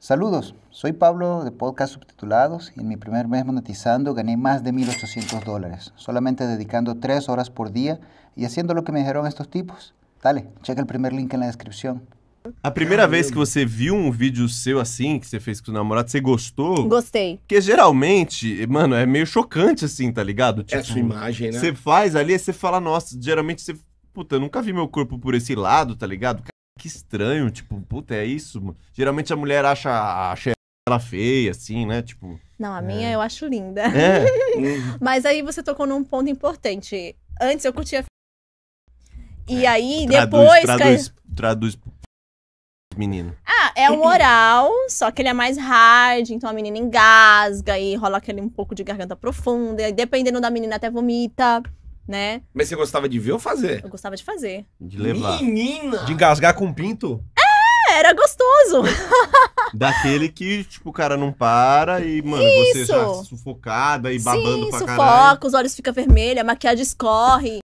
Saludos, soy Pablo de Podcast Subtitulados y en mi primer mes monetizando gané más de 1.800 dólares, solamente dedicando 3 horas por día y haciendo lo que me dijeron estos tipos. Dale, checa el primer link en la descripción. A primeira vez que você viu um vídeo seu assim, que você fez com o namorado, você gostou? Gostei. Porque geralmente, mano, é meio chocante assim, tá ligado? Tipo, é a sua tipo, imagem, né? Você faz ali, você fala, nossa, geralmente você. Puta, eu nunca vi meu corpo por esse lado, tá ligado? que estranho, tipo, puta, é isso? Geralmente a mulher acha a ela feia, assim, né? Tipo. Não, a é. minha eu acho linda. É. Hum. Mas aí você tocou num ponto importante. Antes eu curtia. E é. aí depois. Traduz, que... traduz menino. Ah, é um oral, só que ele é mais hard, então a menina engasga e rola aquele um pouco de garganta profunda, e dependendo da menina até vomita né? Mas você gostava de ver ou fazer? Eu gostava de fazer. De levar. Menina! De engasgar com pinto? É, era gostoso. Daquele que, tipo, o cara não para e, mano, Isso. você já sufocada e babando Sim, pra sufoca, caralho. sufoca, os olhos ficam vermelhos, a maquiagem escorre.